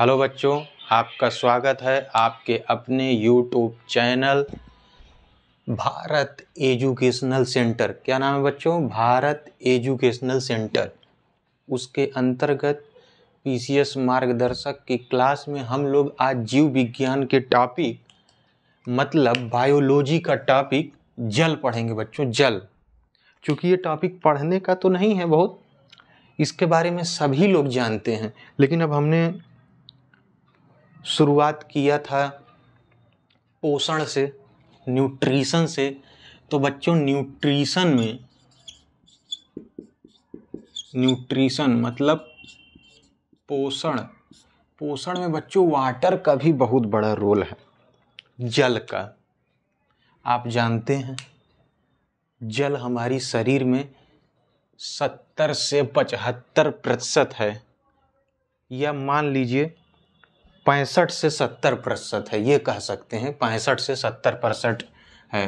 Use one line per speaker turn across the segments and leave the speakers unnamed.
Hello बच्चों आपका स्वागत है आपके अपने YouTube channel Bharat educational centre क्या नाम है बच्चों भारत एजुकेशनल सेंटर उसके अंतर्गत पीसीएस मार्गदर्शक की क्लास में हम लोग आज जीव विज्ञान के टॉपिक मतलब बायोलॉजी का टॉपिक जल पढ़ेंगे बच्चों जल चूँकि ये टॉपिक पढ़ने का तो नहीं है बहुत इसके बारे में सभी लोग जानते हैं लेकिन अब हमने शुरुआत किया था पोषण से न्यूट्रिशन से तो बच्चों न्यूट्रिशन में न्यूट्रिशन मतलब पोषण पोषण में बच्चों वाटर का भी बहुत बड़ा रोल है जल का आप जानते हैं जल हमारी शरीर में सत्तर से पचहत्तर प्रतिशत है या मान लीजिए पैंसठ से सत्तर प्रतिशत है ये कह सकते हैं पैंसठ से सत्तर परसेंट है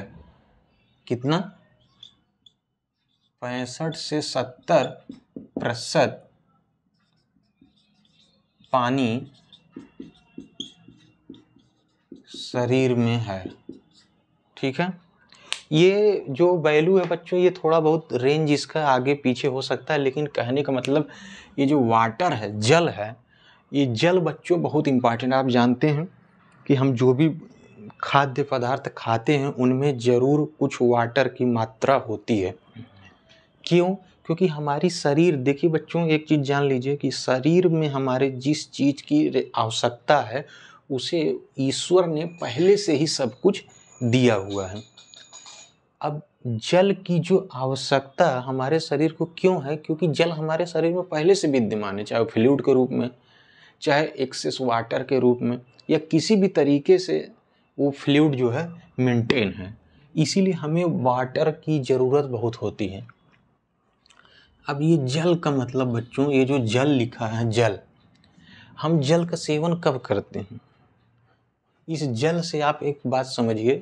कितना पैंसठ से सत्तर प्रतिशत पानी शरीर में है ठीक है ये जो वैल्यू है बच्चों ये थोड़ा बहुत रेंज इसका आगे पीछे हो सकता है लेकिन कहने का मतलब ये जो वाटर है जल है ये जल बच्चों बहुत इम्पॉर्टेंट आप जानते हैं कि हम जो भी खाद्य पदार्थ खाते हैं उनमें ज़रूर कुछ वाटर की मात्रा होती है क्यों क्योंकि हमारी शरीर देखिए बच्चों एक चीज़ जान लीजिए कि शरीर में हमारे जिस चीज़ की आवश्यकता है उसे ईश्वर ने पहले से ही सब कुछ दिया हुआ है अब जल की जो आवश्यकता हमारे शरीर को क्यों है क्योंकि जल हमारे शरीर में पहले से विद्यमान है चाहे फ्लूड के रूप में चाहे एक्सेस वाटर के रूप में या किसी भी तरीके से वो फ्लूड जो है मेंटेन है इसीलिए हमें वाटर की ज़रूरत बहुत होती है अब ये जल का मतलब बच्चों ये जो जल लिखा है जल हम जल का सेवन कब करते हैं इस जल से आप एक बात समझिए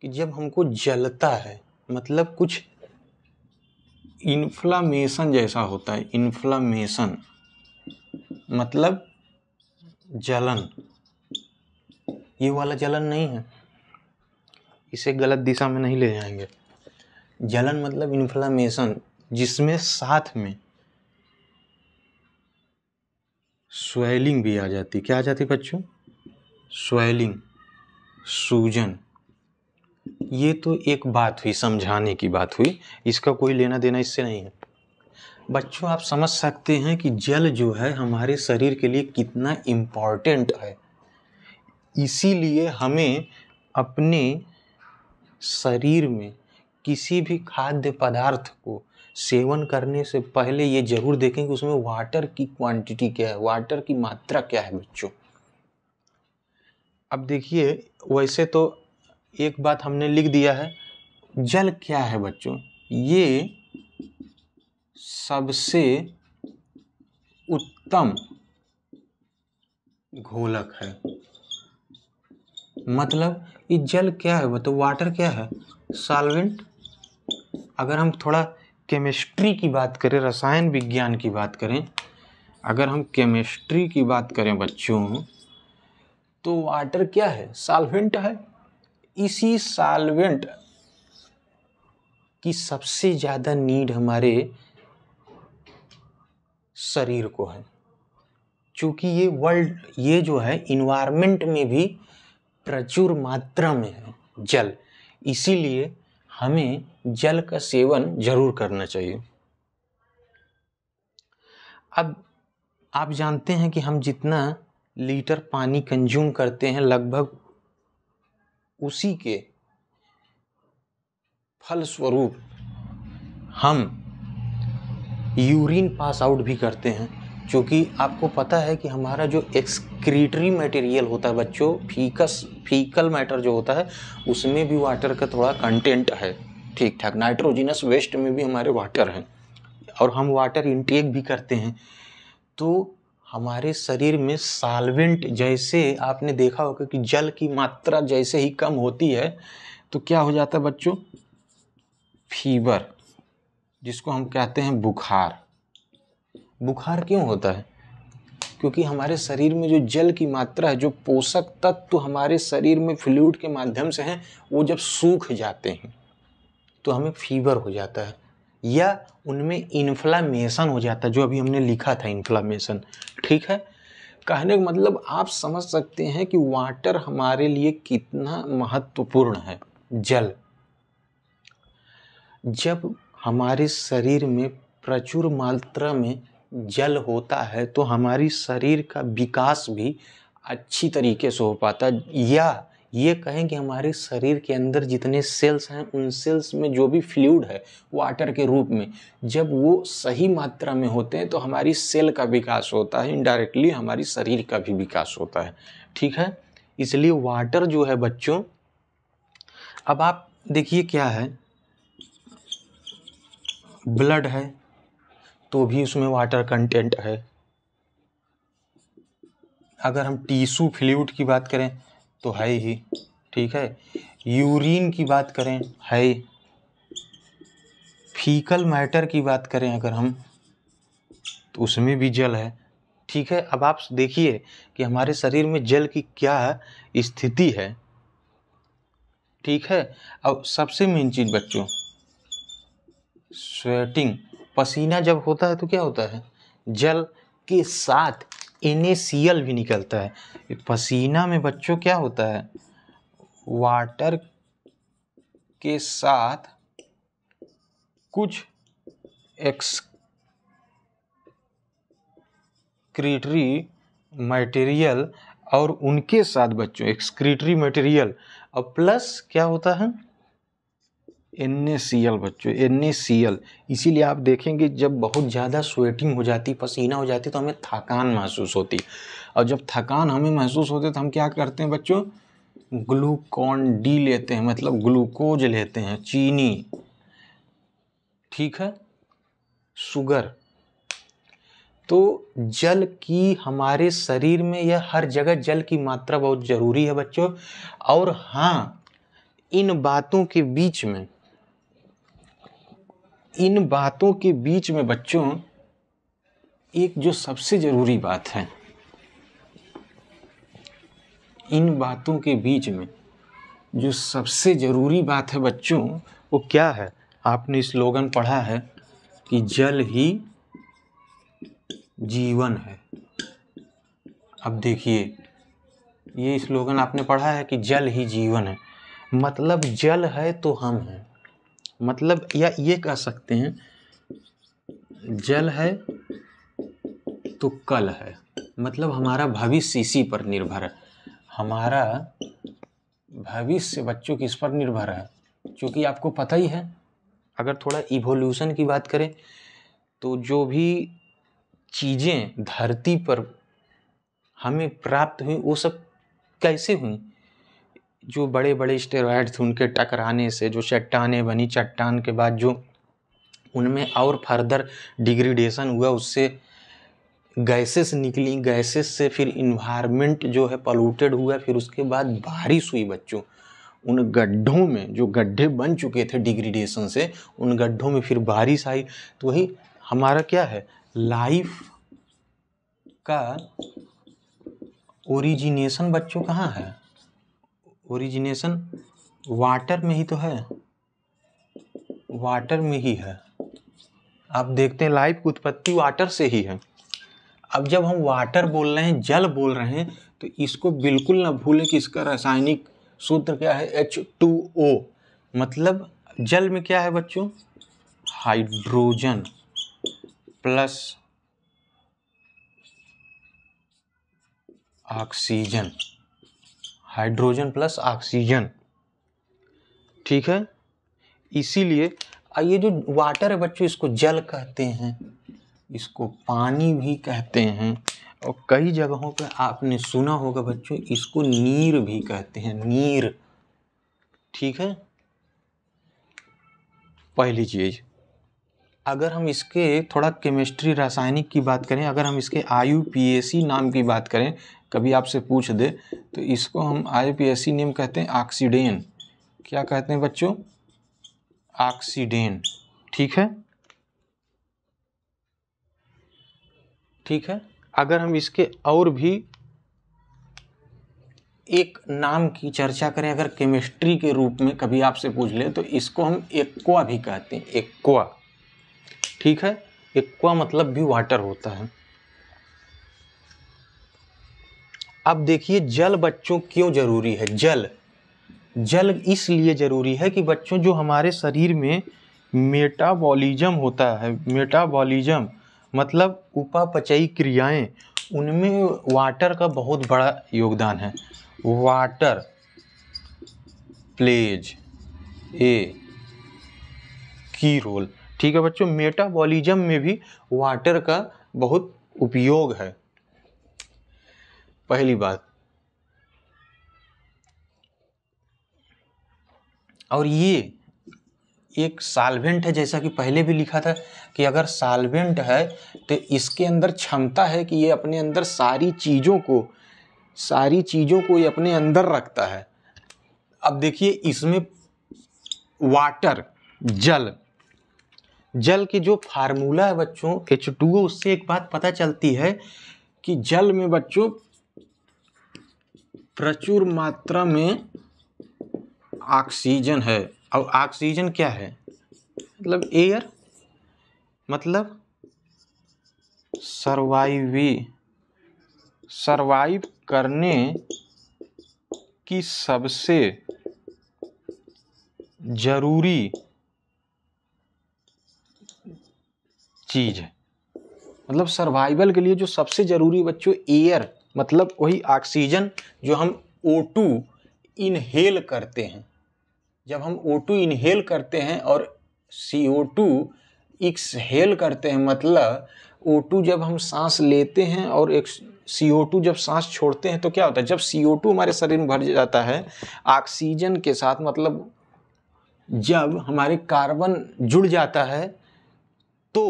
कि जब हमको जलता है मतलब कुछ इन्फ्लामेशन जैसा होता है इन्फ्लामेशन मतलब जलन ये वाला जलन नहीं है इसे गलत दिशा में नहीं ले जाएंगे जलन मतलब इन्फ्लामेशन जिसमें साथ में स्वेलिंग भी आ जाती क्या आ जाती बच्चों स्वेलिंग सूजन ये तो एक बात हुई समझाने की बात हुई इसका कोई लेना देना इससे नहीं है बच्चों आप समझ सकते हैं कि जल जो है हमारे शरीर के लिए कितना इम्पॉर्टेंट है इसीलिए हमें अपने शरीर में किसी भी खाद्य पदार्थ को सेवन करने से पहले ये जरूर देखें कि उसमें वाटर की क्वांटिटी क्या है वाटर की मात्रा क्या है बच्चों अब देखिए वैसे तो एक बात हमने लिख दिया है जल क्या है बच्चों ये सबसे उत्तम घोलक है मतलब ये जल क्या है वो तो वाटर क्या है सॉल्वेंट अगर हम थोड़ा केमिस्ट्री की बात करें रसायन विज्ञान की बात करें अगर हम केमिस्ट्री की बात करें बच्चों तो वाटर क्या है सॉल्वेंट है इसी सॉल्वेंट की सबसे ज़्यादा नीड हमारे शरीर को है चूँकि ये वर्ल्ड ये जो है इन्वायरमेंट में भी प्रचुर मात्रा में है जल इसीलिए हमें जल का सेवन जरूर करना चाहिए अब आप जानते हैं कि हम जितना लीटर पानी कंज्यूम करते हैं लगभग उसी के फलस्वरूप हम यूरिन पास आउट भी करते हैं क्योंकि आपको पता है कि हमारा जो एक्सक्रीटरी मटेरियल होता है बच्चों फीकस फीकल मैटर जो होता है उसमें भी वाटर का थोड़ा कंटेंट है ठीक ठाक नाइट्रोजिनस वेस्ट में भी हमारे वाटर हैं और हम वाटर इंटेक भी करते हैं तो हमारे शरीर में सालवेंट जैसे आपने देखा होगा कि जल की मात्रा जैसे ही कम होती है तो क्या हो जाता है बच्चों फीवर जिसको हम कहते हैं बुखार बुखार क्यों होता है क्योंकि हमारे शरीर में जो जल की मात्रा है जो पोषक तत्व तो हमारे शरीर में फ्लूड के माध्यम से हैं वो जब सूख जाते हैं तो हमें फीवर हो जाता है या उनमें इन्फ्लामेशन हो जाता है जो अभी हमने लिखा था इन्फ्लामेशन ठीक है कहने का मतलब आप समझ सकते हैं कि वाटर हमारे लिए कितना महत्वपूर्ण है जल जब हमारे शरीर में प्रचुर मात्रा में जल होता है तो हमारी शरीर का विकास भी अच्छी तरीके से हो पाता या ये कहें कि हमारे शरीर के अंदर जितने सेल्स हैं उन सेल्स में जो भी फ्लूड है वाटर के रूप में जब वो सही मात्रा में होते हैं तो हमारी सेल का विकास होता है इनडायरेक्टली हमारी शरीर का भी विकास होता है ठीक है इसलिए वाटर जो है बच्चों अब आप देखिए क्या है ब्लड है तो भी उसमें वाटर कंटेंट है अगर हम टीशू फ्लूड की बात करें तो है ही ठीक है यूरिन की बात करें है फीकल मैटर की बात करें अगर हम तो उसमें भी जल है ठीक है अब आप देखिए कि हमारे शरीर में जल की क्या स्थिति है ठीक है अब सबसे मेन चीज़ बच्चों स्वेटिंग पसीना जब होता है तो क्या होता है जल के साथ एन भी निकलता है पसीना में बच्चों क्या होता है वाटर के साथ कुछ एक्सक्रीटरी मटेरियल और उनके साथ बच्चों एक्सक्रीटरी मटेरियल और प्लस क्या होता है एन बच्चों एन इसीलिए आप देखेंगे जब बहुत ज़्यादा स्वेटिंग हो जाती पसीना हो जाती तो हमें थकान महसूस होती और जब थकान हमें महसूस होती तो हम क्या करते हैं बच्चों ग्लूकॉन डी लेते हैं मतलब ग्लूकोज लेते हैं चीनी ठीक है शुगर तो जल की हमारे शरीर में यह हर जगह जल की मात्रा बहुत ज़रूरी है बच्चों और हाँ इन बातों के बीच में इन बातों के बीच में बच्चों एक जो सबसे ज़रूरी बात है इन बातों के बीच में जो सबसे ज़रूरी बात है बच्चों वो क्या है आपने स्लोगन पढ़ा है कि जल ही जीवन है अब देखिए ये स्लोगन आपने पढ़ा है कि जल ही जीवन है मतलब जल है तो हम हैं मतलब या ये कह सकते हैं जल है तो कल है मतलब हमारा भविष्य इसी पर निर्भर है हमारा भविष्य बच्चों की इस पर निर्भर है क्योंकि आपको पता ही है अगर थोड़ा इवोल्यूशन की बात करें तो जो भी चीज़ें धरती पर हमें प्राप्त हुई वो सब कैसे हुई जो बड़े बड़े थे उनके टकराने से जो चट्टाने बनी चट्टान के बाद जो उनमें और फर्दर डिग्रीडेशन हुआ उससे गैसेस निकली गैसेस से फिर इन्वायरमेंट जो है पोलूटेड हुआ फिर उसके बाद बारिश हुई बच्चों उन गड्ढों में जो गड्ढे बन चुके थे डिग्रीडेशन से उन गड्ढों में फिर बारिश आई तो वही हमारा क्या है लाइफ का ओरिजिनेशन बच्चों कहाँ है ओरिजिनेशन वाटर में ही तो है वाटर में ही है आप देखते हैं लाइफ की उत्पत्ति वाटर से ही है अब जब हम वाटर बोल रहे हैं जल बोल रहे हैं तो इसको बिल्कुल ना भूलें कि इसका रासायनिक सूत्र क्या है एच टू ओ मतलब जल में क्या है बच्चों hydrogen plus oxygen hydrogen plus oxygen ठीक है इसीलिए ये जो वाटर है बच्चों इसको जल कहते हैं इसको पानी भी कहते हैं और कई जगहों पर आपने सुना होगा बच्चों इसको नीर भी कहते हैं नीर ठीक है पहली चीज़ अगर हम इसके थोड़ा केमिस्ट्री रासायनिक की बात करें अगर हम इसके आयु नाम की बात करें कभी आपसे पूछ दे तो इसको हम आयु नेम कहते हैं ऑक्सीडेन क्या कहते हैं बच्चों ऑक्सीडेन ठीक है ठीक है अगर हम इसके और भी एक नाम की चर्चा करें अगर केमिस्ट्री के रूप में कभी आपसे पूछ ले तो इसको हम एक्वा भी कहते हैं एक्वा ठीक है एक्वा मतलब भी वाटर होता है अब देखिए जल बच्चों क्यों जरूरी है जल जल इसलिए जरूरी है कि बच्चों जो हमारे शरीर में मेटाबॉलिज्म होता है मेटाबॉलिज्म मतलब उपापचयी क्रियाएं उनमें वाटर का बहुत बड़ा योगदान है वाटर प्लेज ए की रोल ठीक है बच्चों मेटाबॉलिज्म में भी वाटर का बहुत उपयोग है पहली बात और ये एक साल्वेंट है जैसा कि पहले भी लिखा था कि अगर साल्वेंट है तो इसके अंदर क्षमता है कि ये अपने अंदर सारी चीज़ों को सारी चीज़ों को ये अपने अंदर रखता है अब देखिए इसमें वाटर जल जल की जो फार्मूला है बच्चों एच टू उससे एक बात पता चलती है कि जल में बच्चों प्रचुर मात्रा में ऑक्सीजन है और ऑक्सीजन क्या है मतलब एयर मतलब सर्वाइवी सर्वाइव करने की सबसे जरूरी चीज़ है मतलब सर्वाइवल के लिए जो सबसे ज़रूरी बच्चों एयर मतलब वही ऑक्सीजन जो हम ओ टू इनहेल करते हैं जब हम ओ टू इनहेल करते हैं और सी ओ टू एक्सहेल करते हैं मतलब ओ टू जब हम सांस लेते हैं और एक सी ओ टू जब सांस छोड़ते हैं तो क्या होता है जब सी ओ टू हमारे शरीर में भर जाता है ऑक्सीजन के साथ मतलब जब हमारे कार्बन जुड़ जाता है तो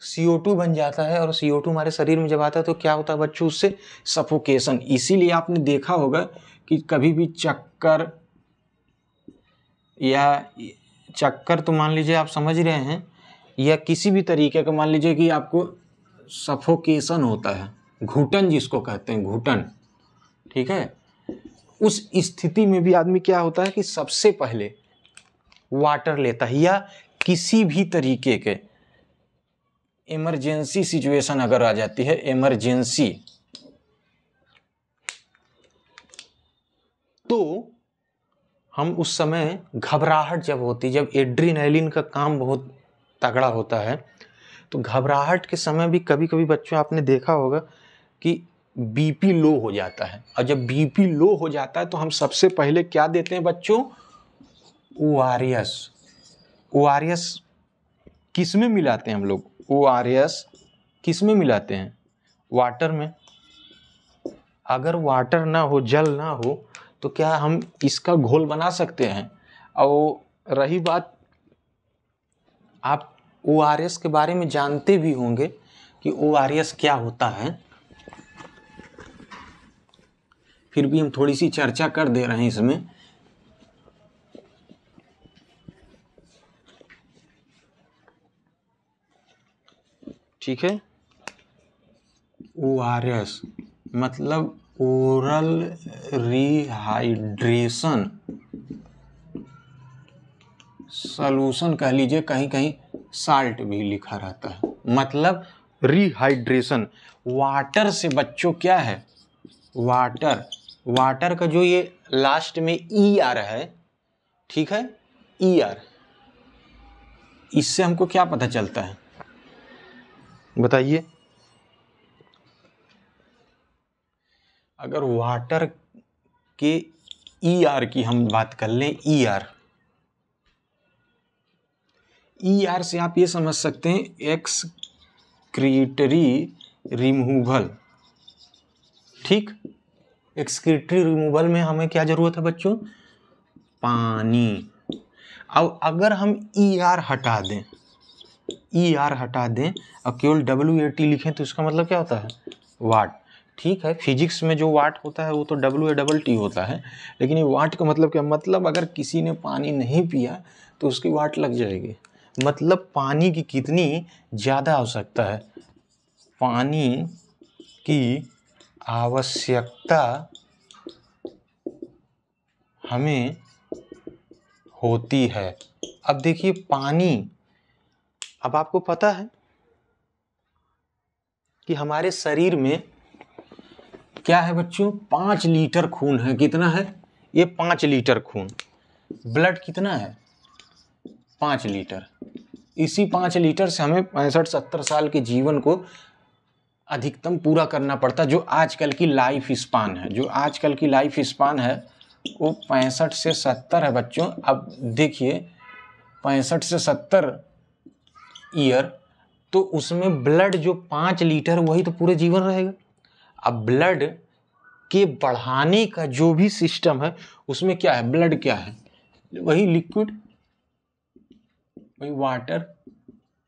सी बन जाता है और सी हमारे शरीर में जब आता है तो क्या होता है बच्चों उससे सफोकेशन इसीलिए आपने देखा होगा कि कभी भी चक्कर या चक्कर तो मान लीजिए आप समझ रहे हैं या किसी भी तरीके का मान लीजिए कि आपको सफोकेशन होता है घुटन जिसको कहते हैं घुटन ठीक है उस स्थिति में भी आदमी क्या होता है कि सबसे पहले वाटर लेता है या किसी भी तरीके के इमरजेंसी सिचुएशन अगर आ जाती है इमरजेंसी तो हम उस समय घबराहट जब होती जब एड्रीनैलिन का काम बहुत तगड़ा होता है तो घबराहट के समय भी कभी कभी बच्चों आपने देखा होगा कि बीपी लो हो जाता है और जब बीपी लो हो जाता है तो हम सबसे पहले क्या देते हैं बच्चों O R S O R S किस में मिलाते हैं हम लोग ओ आर एस किस में मिलाते हैं वाटर में अगर वाटर ना हो जल ना हो तो क्या हम इसका घोल बना सकते हैं और रही बात आप ओ आर एस के बारे में जानते भी होंगे कि ओ आर एस क्या होता है फिर भी हम थोड़ी सी चर्चा कर दे रहे हैं इसमें ठीक है ओ आर एस मतलब ओरल रिहाइड्रेशन सोलूशन कह लीजिए कहीं कहीं साल्ट भी लिखा रहता है मतलब रिहाइड्रेशन वाटर से बच्चों क्या है वाटर वाटर का जो ये लास्ट में ई e आर है ठीक है ई e आर इससे हमको क्या पता चलता है बताइए अगर वाटर के ई e आर की हम बात कर लें ई आर ई आर से आप ये समझ सकते हैं एक्स क्रिएटरी रिमूवल ठीक एक्सक्रिटरी रिमूवल में हमें क्या ज़रूरत है बच्चों पानी अब अगर हम ई e आर हटा दें ई e आर हटा दें और केवल डब्ल्यू ए टी लिखें तो इसका मतलब क्या होता है वाट ठीक है फिजिक्स में जो वाट होता है वो तो डब्ल्यू ए डबल टी होता है लेकिन ये वाट का मतलब क्या मतलब अगर किसी ने पानी नहीं पिया तो उसकी वाट लग जाएगी मतलब पानी की कितनी ज़्यादा आवश्यकता है पानी की आवश्यकता हमें होती है अब देखिए पानी अब आपको पता है कि हमारे शरीर में क्या है बच्चों पांच लीटर खून है कितना है ये पांच लीटर खून ब्लड कितना है पांच लीटर इसी पांच लीटर से हमें पैंसठ सत्तर साल के जीवन को अधिकतम पूरा करना पड़ता जो आजकल की लाइफ स्पान है जो आजकल की लाइफ स्पान है वो पैंसठ से सत्तर है बच्चों अब देखिए पैंसठ से सत्तर ईयर तो उसमें ब्लड जो पाँच लीटर वही तो पूरे जीवन रहेगा अब ब्लड के बढ़ाने का जो भी सिस्टम है उसमें क्या है ब्लड क्या है वही लिक्विड वही वाटर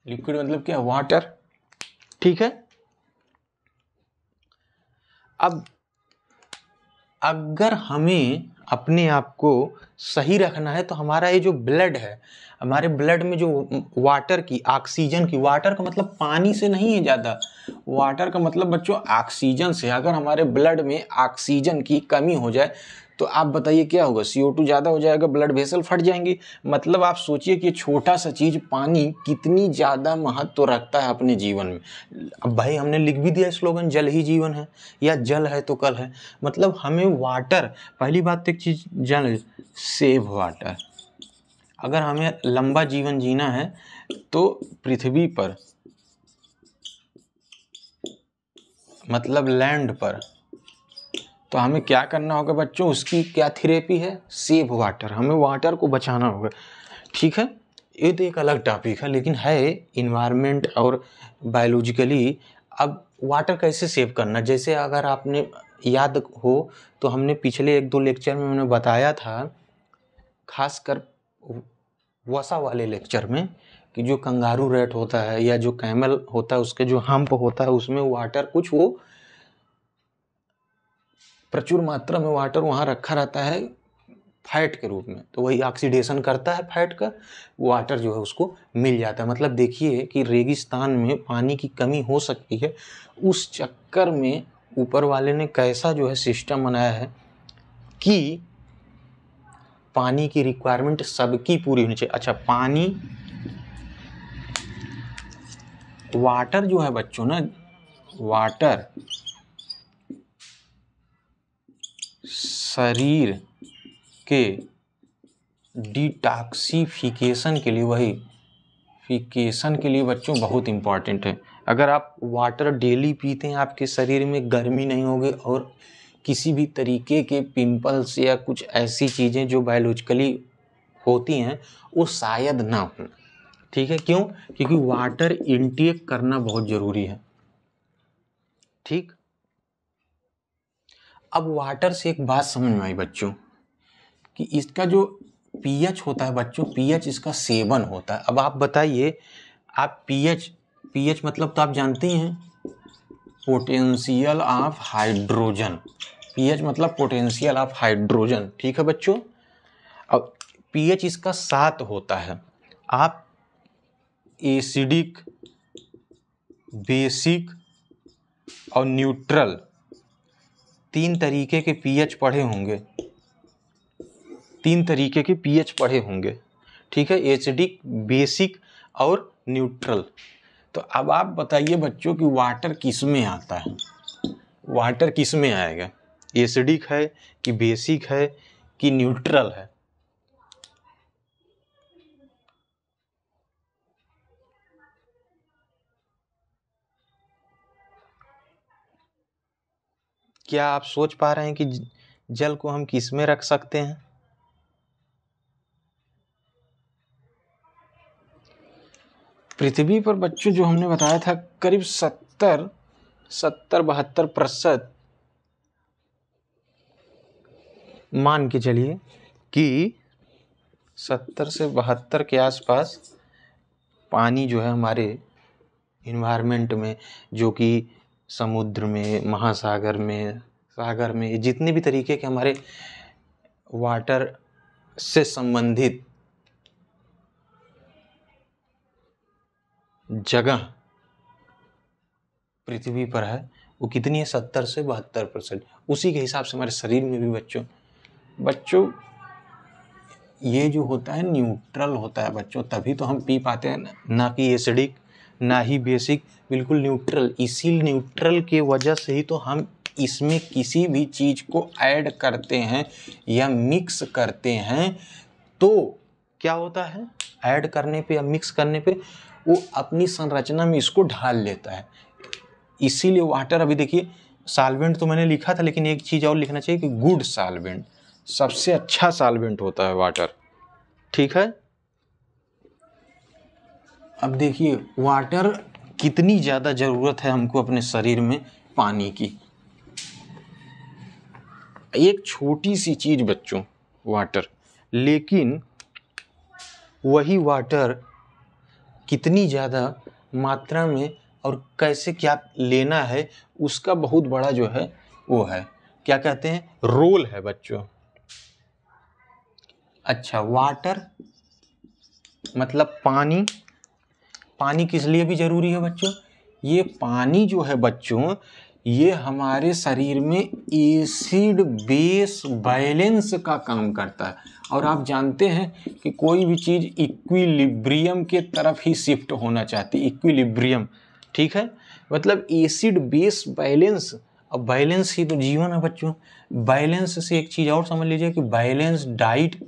लिक्विड मतलब क्या है वाटर ठीक है अब अगर हमें अपने आप को सही रखना है तो हमारा ये जो ब्लड है हमारे ब्लड में जो वाटर की ऑक्सीजन की वाटर का मतलब पानी से नहीं है ज़्यादा वाटर का मतलब बच्चों ऑक्सीजन से अगर हमारे ब्लड में ऑक्सीजन की कमी हो जाए तो आप बताइए क्या होगा सी ज़्यादा हो जाएगा ब्लड वेसल फट जाएंगी मतलब आप सोचिए कि छोटा सा चीज़ पानी कितनी ज़्यादा महत्व रखता है अपने जीवन में अब भाई हमने लिख भी दिया स्लोगन जल ही जीवन है या जल है तो कल है मतलब हमें वाटर पहली बात तो एक चीज़ जल सेव वाटर अगर हमें लंबा जीवन जीना है तो पृथ्वी पर मतलब लैंड पर तो हमें क्या करना होगा बच्चों उसकी क्या थेरेपी है सेव वाटर हमें वाटर को बचाना होगा ठीक है ये तो एक अलग टॉपिक है लेकिन है इन्वायरमेंट और बायोलॉजिकली अब वाटर कैसे सेव करना जैसे अगर आपने याद हो तो हमने पिछले एक दो लेक्चर में मैंने बताया था खासकर वसा वाले लेक्चर में कि जो कंगारू रेट होता है या जो कैमल होता है उसके जो हम्प होता है उसमें वाटर कुछ वो प्रचुर मात्रा में वाटर वहाँ रखा रहता है फैट के रूप में तो वही ऑक्सीडेशन करता है फैट का वाटर जो है उसको मिल जाता है मतलब देखिए कि रेगिस्तान में पानी की कमी हो सकती है उस चक्कर में ऊपर वाले ने कैसा जो है सिस्टम बनाया है कि पानी की रिक्वायरमेंट सबकी पूरी होनी चाहिए अच्छा पानी वाटर जो है बच्चों ना वाटर शरीर के डिटॉक्सिफिकेशन के लिए वही फिकेशन के लिए बच्चों बहुत इम्पॉर्टेंट है अगर आप वाटर डेली पीते हैं आपके शरीर में गर्मी नहीं होगी और किसी भी तरीके के पिंपल्स या कुछ ऐसी चीज़ें जो बायोलॉजिकली होती हैं वो शायद ना हो ठीक है क्यों क्योंकि वाटर इंटेक करना बहुत ज़रूरी है ठीक अब वाटर से एक बात समझ में आई बच्चों कि इसका जो पीएच होता है बच्चों पीएच इसका सेवन होता है अब आप बताइए आप पीएच पीएच मतलब तो आप जानते हैं पोटेंशियल ऑफ हाइड्रोजन पीएच मतलब पोटेंशियल ऑफ हाइड्रोजन ठीक है बच्चों अब पीएच इसका सात होता है आप एसिडिक बेसिक और न्यूट्रल तीन तरीके के पीएच पढ़े होंगे तीन तरीके के पीएच पढ़े होंगे ठीक है एसिडिक बेसिक और न्यूट्रल तो अब आप बताइए बच्चों कि वाटर किस में आता है वाटर किस में आएगा एसिडिक है कि बेसिक है कि न्यूट्रल है क्या आप सोच पा रहे हैं कि जल को हम किस में रख सकते हैं पृथ्वी पर बच्चों जो हमने बताया था करीब सत्तर सत्तर बहत्तर प्रतिशत मान के चलिए कि सत्तर से बहत्तर के आसपास पानी जो है हमारे इन्वायरमेंट में जो कि समुद्र में महासागर में सागर में जितने भी तरीके के हमारे वाटर से संबंधित जगह पृथ्वी पर है वो कितनी है सत्तर से बहत्तर परसेंट उसी के हिसाब से हमारे शरीर में भी बच्चों बच्चों ये जो होता है न्यूट्रल होता है बच्चों तभी तो हम पी पाते हैं ना, ना कि एसिडिक ना ही बेसिक बिल्कुल न्यूट्रल इसी न्यूट्रल के वजह से ही तो हम इसमें किसी भी चीज़ को ऐड करते हैं या मिक्स करते हैं तो क्या होता है ऐड करने पे या मिक्स करने पे वो अपनी संरचना में इसको ढाल लेता है इसीलिए वाटर अभी देखिए सालवेंट तो मैंने लिखा था लेकिन एक चीज़ और लिखना चाहिए कि गुड सालवेंट सबसे अच्छा सालवेंट होता है वाटर ठीक है अब देखिए वाटर कितनी ज़्यादा ज़रूरत है हमको अपने शरीर में पानी की एक छोटी सी चीज़ बच्चों वाटर लेकिन वही वाटर कितनी ज़्यादा मात्रा में और कैसे क्या लेना है उसका बहुत बड़ा जो है वो है क्या कहते हैं रोल है बच्चों अच्छा वाटर मतलब पानी पानी किस लिए भी ज़रूरी है बच्चों ये पानी जो है बच्चों ये हमारे शरीर में एसिड बेस बैलेंस का काम करता है और आप जानते हैं कि कोई भी चीज़ इक्विलिब्रियम के तरफ ही शिफ्ट होना चाहती इक्विलिब्रियम ठीक है मतलब एसिड बेस बैलेंस अब बैलेंस ही तो जीवन है बच्चों बैलेंस से एक चीज़ और समझ लीजिए कि बैलेंस डाइट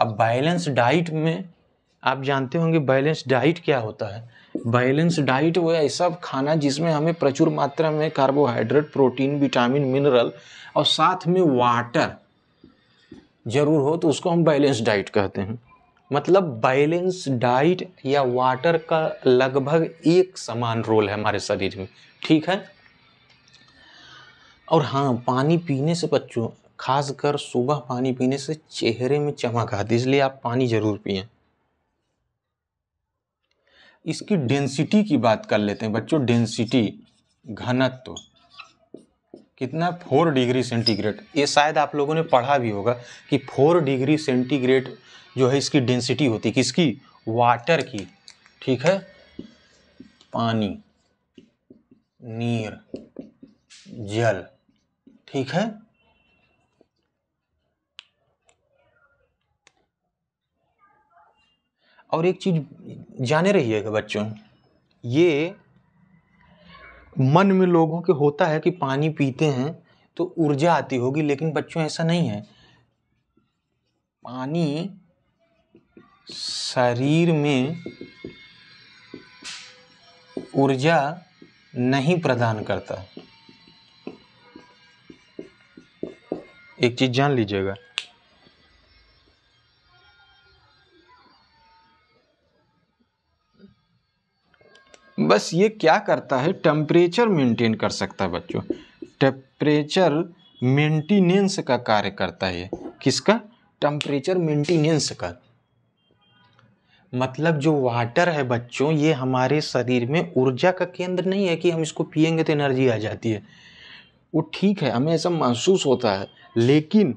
अब बैलेंस डाइट में आप जानते होंगे बैलेंस डाइट क्या होता है बैलेंस डाइट वो ऐसा खाना जिसमें हमें प्रचुर मात्रा में कार्बोहाइड्रेट प्रोटीन विटामिन मिनरल और साथ में वाटर जरूर हो तो उसको हम बैलेंस डाइट कहते हैं मतलब बैलेंस डाइट या वाटर का लगभग एक समान रोल है हमारे शरीर में ठीक है और हाँ पानी पीने से बच्चों खासकर सुबह पानी पीने से चेहरे में चमक आती है इसलिए आप पानी ज़रूर पिए इसकी डेंसिटी की बात कर लेते हैं बच्चों डेंसिटी घनत्व कितना फोर डिग्री सेंटीग्रेड ये शायद आप लोगों ने पढ़ा भी होगा कि फोर डिग्री सेंटीग्रेड जो है इसकी डेंसिटी होती है किसकी वाटर की ठीक है पानी नीर जल ठीक है और एक चीज़ जाने रहिएगा बच्चों ये मन में लोगों के होता है कि पानी पीते हैं तो ऊर्जा आती होगी लेकिन बच्चों ऐसा नहीं है पानी शरीर में ऊर्जा नहीं प्रदान करता एक चीज़ जान लीजिएगा बस ये क्या करता है टेम्परेचर मेंटेन कर सकता है बच्चों टेम्परेचर मेंटेनेंस का कार्य करता है किसका टेम्परेचर मेंटेनेंस का मतलब जो वाटर है बच्चों ये हमारे शरीर में ऊर्जा का केंद्र नहीं है कि हम इसको पियेंगे तो एनर्जी आ जाती है वो ठीक है हमें ऐसा महसूस होता है लेकिन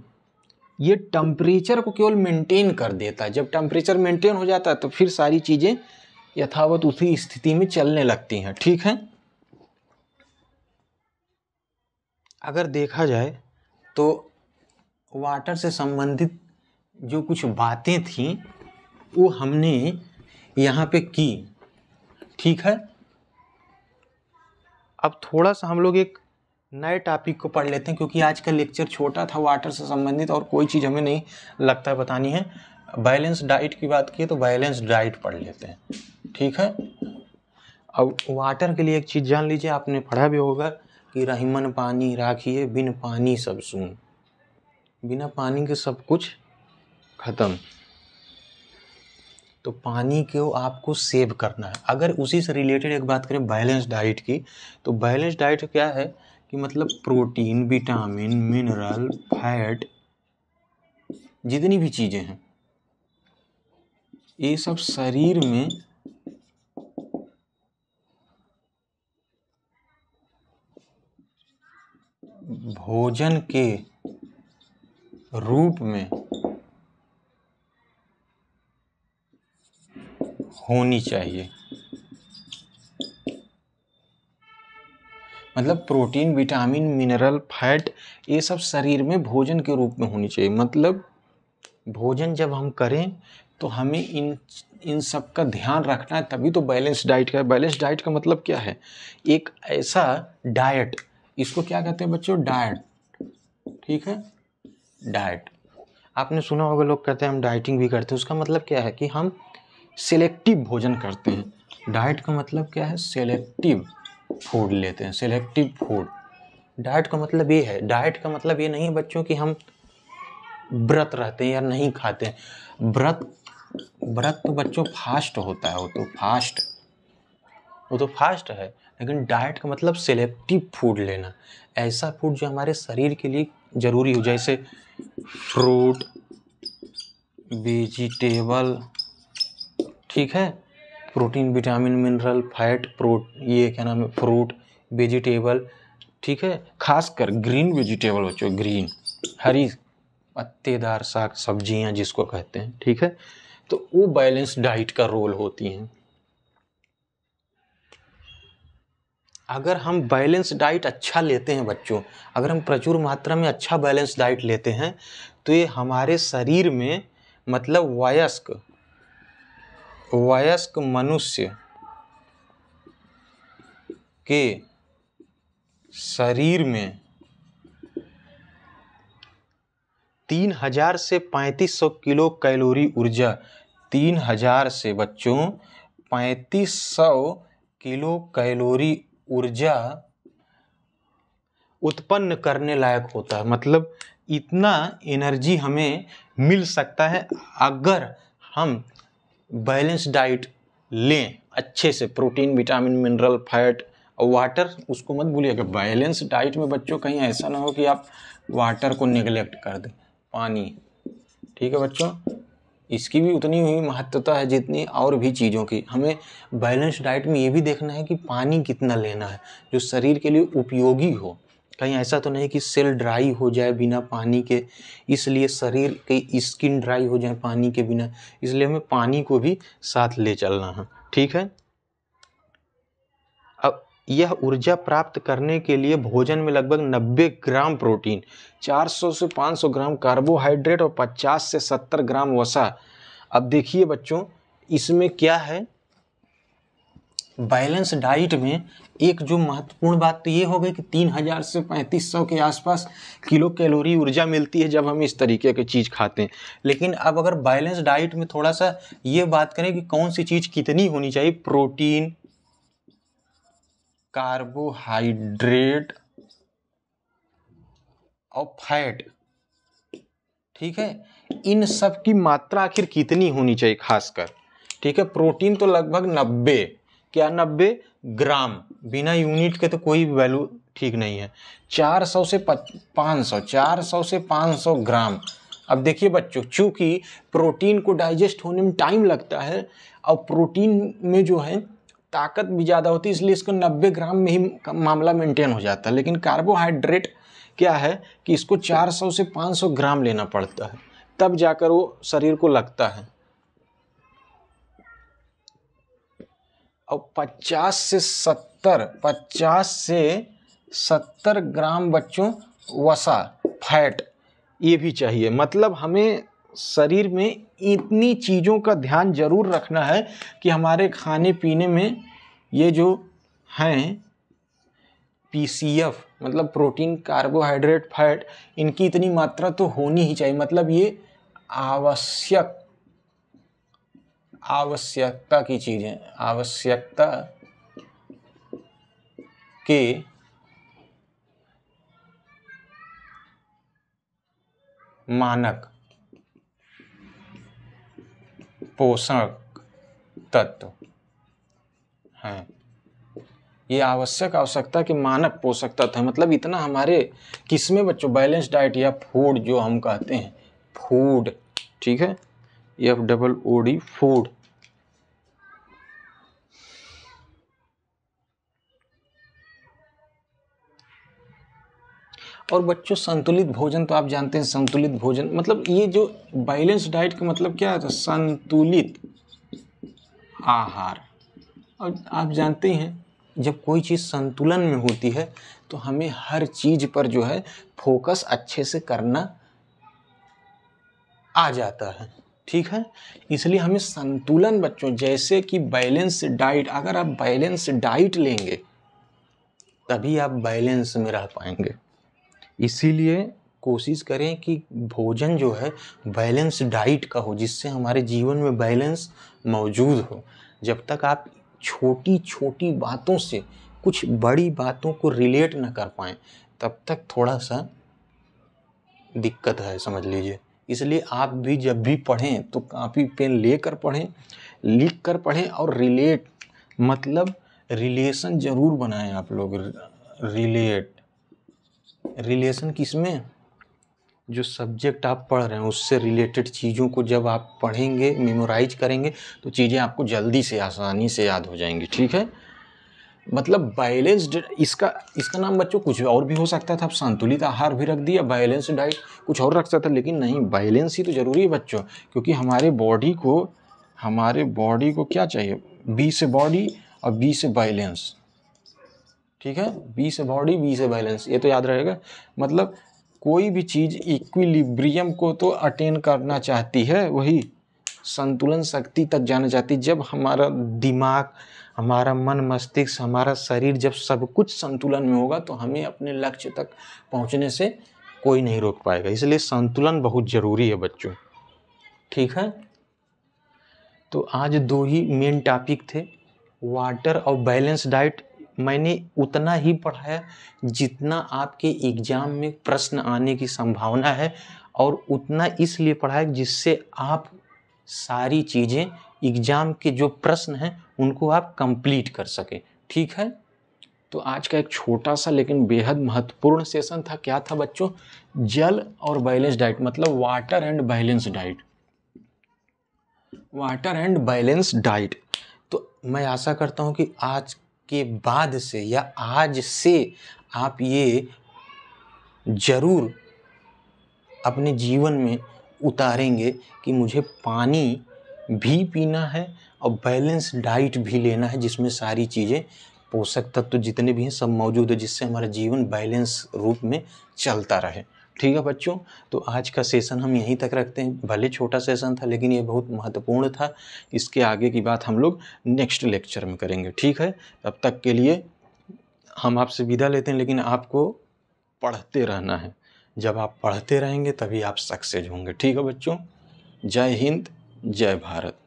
ये टेम्परेचर को केवल मेंटेन कर देता है जब टेम्परेचर मेंटेन हो जाता है तो फिर सारी चीज़ें यथावत उसी स्थिति में चलने लगती हैं ठीक है अगर देखा जाए तो वाटर से संबंधित जो कुछ बातें थीं वो हमने यहाँ पे की ठीक है अब थोड़ा सा हम लोग एक नए टॉपिक को पढ़ लेते हैं क्योंकि आज का लेक्चर छोटा था वाटर से संबंधित और कोई चीज़ हमें नहीं लगता है बतानी है बैलेंस डाइट की बात की तो बैलेंस डाइट पढ़ लेते हैं ठीक है अब वाटर के लिए एक चीज़ जान लीजिए आपने पढ़ा भी होगा कि रहीमन पानी राखिए बिन पानी सब सुन बिना पानी के सब कुछ ख़त्म तो पानी को आपको सेव करना है अगर उसी से रिलेटेड एक बात करें बैलेंस डाइट की तो बैलेंस डाइट क्या है कि मतलब प्रोटीन विटामिन मिनरल फैट जितनी भी चीज़ें हैं ये सब शरीर में भोजन के रूप में होनी चाहिए मतलब प्रोटीन विटामिन मिनरल फैट ये सब शरीर में भोजन के रूप में होनी चाहिए मतलब भोजन जब हम करें तो हमें इन इन सब का ध्यान रखना है तभी तो बैलेंस डाइट का बैलेंस डाइट का मतलब क्या है एक ऐसा डाइट इसको क्या कहते हैं बच्चों डाइट ठीक है डाइट आपने सुना होगा लोग कहते हैं हम डाइटिंग भी करते हैं उसका मतलब क्या है कि हम सेलेक्टिव भोजन करते हैं डाइट का मतलब क्या है सेलेक्टिव फूड लेते हैं सेलेक्टिव फूड डाइट का मतलब ये है डाइट का मतलब ये नहीं है बच्चों कि हम व्रत रहते हैं या नहीं खाते व्रत व्रत तो बच्चों फास्ट होता है वो तो फास्ट वो तो फास्ट है लेकिन डाइट का मतलब सेलेक्टिव फूड लेना ऐसा फूड जो हमारे शरीर के लिए ज़रूरी हो जैसे फ्रूट वेजिटेबल ठीक है प्रोटीन विटामिन मिनरल फैट प्रोट ये क्या नाम है फ्रूट वेजिटेबल ठीक है खासकर ग्रीन वेजिटेबल बच्चों ग्रीन हरी पत्तेदार साग सब्जियां जिसको कहते हैं ठीक है तो वो बैलेंस डाइट का रोल होती हैं अगर हम बैलेंस डाइट अच्छा लेते हैं बच्चों अगर हम प्रचुर मात्रा में अच्छा बैलेंस डाइट लेते हैं तो ये हमारे शरीर में मतलब वयस्क वयस्क मनुष्य के शरीर में तीन हज़ार से पैंतीस सौ किलो कैलोरी ऊर्जा तीन हज़ार से बच्चों पैंतीस सौ किलो कैलोरी ऊर्जा उत्पन्न करने लायक होता है मतलब इतना एनर्जी हमें मिल सकता है अगर हम बैलेंस डाइट लें अच्छे से प्रोटीन विटामिन मिनरल फैट और वाटर उसको मत भूलिएगा बैलेंस डाइट में बच्चों कहीं ऐसा ना हो कि आप वाटर को निगलेक्ट कर दें पानी ठीक है बच्चों इसकी भी उतनी ही महत्वता है जितनी और भी चीज़ों की हमें बैलेंस डाइट में ये भी देखना है कि पानी कितना लेना है जो शरीर के लिए उपयोगी हो कहीं ऐसा तो नहीं कि सेल ड्राई हो जाए बिना पानी के इसलिए शरीर की स्किन ड्राई हो जाए पानी के बिना इसलिए हमें पानी को भी साथ ले चलना है ठीक है यह ऊर्जा प्राप्त करने के लिए भोजन में लगभग 90 ग्राम प्रोटीन 400 से 500 ग्राम कार्बोहाइड्रेट और 50 से 70 ग्राम वसा अब देखिए बच्चों इसमें क्या है बैलेंस डाइट में एक जो महत्वपूर्ण बात तो ये हो गई कि 3000 से 3500 के आसपास किलो कैलोरी ऊर्जा मिलती है जब हम इस तरीके की चीज़ खाते हैं लेकिन अब अगर बैलेंस डाइट में थोड़ा सा ये बात करें कि कौन सी चीज़ कितनी होनी चाहिए प्रोटीन कार्बोहाइड्रेट और फैट ठीक है इन सब की मात्रा आखिर कितनी होनी चाहिए खासकर ठीक है प्रोटीन तो लगभग नब्बे क्या नब्बे ग्राम बिना यूनिट के तो कोई वैल्यू ठीक नहीं है चार सौ से पाँच सौ चार सौ से पाँच सौ ग्राम अब देखिए बच्चों चूंकि प्रोटीन को डाइजेस्ट होने में टाइम लगता है और प्रोटीन में जो है ताकत भी ज़्यादा होती है इसलिए इसको 90 ग्राम में ही मामला मेंटेन हो जाता है लेकिन कार्बोहाइड्रेट क्या है कि इसको 400 से 500 ग्राम लेना पड़ता है तब जाकर वो शरीर को लगता है और 50 से 70 50 से 70 ग्राम बच्चों वसा फैट ये भी चाहिए मतलब हमें शरीर में इतनी चीज़ों का ध्यान जरूर रखना है कि हमारे खाने पीने में ये जो हैं पी सी एफ मतलब प्रोटीन कार्बोहाइड्रेट फैट इनकी इतनी मात्रा तो होनी ही चाहिए मतलब ये आवश्यक आवश्यकता की चीज़ें आवश्यकता के मानक पोषक तत्व हैं हाँ। ये आवश्यक आवश्यकता कि मानक पोषक तत्व है मतलब इतना हमारे किसमें बच्चों बैलेंस डाइट या फूड जो हम कहते हैं फूड ठीक है F double O D food और बच्चों संतुलित भोजन तो आप जानते हैं संतुलित भोजन मतलब ये जो बैलेंस डाइट का मतलब क्या होता है संतुलित आहार और आप जानते हैं जब कोई चीज़ संतुलन में होती है तो हमें हर चीज़ पर जो है फोकस अच्छे से करना आ जाता है ठीक है इसलिए हमें संतुलन बच्चों जैसे कि बैलेंस डाइट अगर आप बैलेंस डाइट लेंगे तभी आप बैलेंस में रह पाएंगे इसीलिए कोशिश करें कि भोजन जो है बैलेंस डाइट का हो जिससे हमारे जीवन में बैलेंस मौजूद हो जब तक आप छोटी छोटी बातों से कुछ बड़ी बातों को रिलेट ना कर पाएँ तब तक थोड़ा सा दिक्कत है समझ लीजिए इसलिए आप भी जब भी पढ़ें तो कापी पेन लेकर पढ़ें लिख कर पढ़ें और रिलेट मतलब रिलेशन ज़रूर बनाएं आप लोग रिलेट रिलेशन किस में जो सब्जेक्ट आप पढ़ रहे हैं उससे रिलेटेड चीज़ों को जब आप पढ़ेंगे मेमोराइज करेंगे तो चीज़ें आपको जल्दी से आसानी से याद हो जाएंगी ठीक है मतलब बैलेंस्ड इसका इसका नाम बच्चों कुछ और भी हो सकता था आप संतुलित आहार भी रख दिया बैलेंस डाइट कुछ और रख सकता था लेकिन नहीं बैलेंस ही तो ज़रूरी है बच्चों क्योंकि हमारे बॉडी को हमारे बॉडी को क्या चाहिए बी से बॉडी और बी से बैलेंस ठीक है बी से बॉडी बी से बैलेंस ये तो याद रहेगा मतलब कोई भी चीज़ इक्विलिब्रियम को तो अटेन करना चाहती है वही संतुलन शक्ति तक जाना चाहती जब हमारा दिमाग हमारा मन मस्तिष्क हमारा शरीर जब सब कुछ संतुलन में होगा तो हमें अपने लक्ष्य तक पहुंचने से कोई नहीं रोक पाएगा इसलिए संतुलन बहुत ज़रूरी है बच्चों ठीक है तो आज दो ही मेन टॉपिक थे वाटर और बैलेंस डाइट मैंने उतना ही पढ़ाया जितना आपके एग्ज़ाम में प्रश्न आने की संभावना है और उतना इसलिए पढ़ाया जिससे आप सारी चीज़ें एग्ज़ाम के जो प्रश्न हैं उनको आप कंप्लीट कर सकें ठीक है तो आज का एक छोटा सा लेकिन बेहद महत्वपूर्ण सेशन था क्या था बच्चों जल और बैलेंस डाइट मतलब water and balance diet water and balance diet तो मैं आशा करता हूँ कि आज के बाद से या आज से आप ये ज़रूर अपने जीवन में उतारेंगे कि मुझे पानी भी पीना है और बैलेंस डाइट भी लेना है जिसमें सारी चीज़ें पोषक तत्व तो जितने भी हैं सब मौजूद है जिससे हमारा जीवन बैलेंस रूप में चलता रहे ठीक है बच्चों तो आज का सेशन हम यहीं तक रखते हैं भले छोटा सेशन था लेकिन ये बहुत महत्वपूर्ण था इसके आगे की बात हम लोग नेक्स्ट लेक्चर में करेंगे ठीक है तब तक के लिए हम आपसे विदा लेते हैं लेकिन आपको पढ़ते रहना है जब आप पढ़ते रहेंगे तभी आप सक्सेस होंगे ठीक है बच्चों जय हिंद जय भारत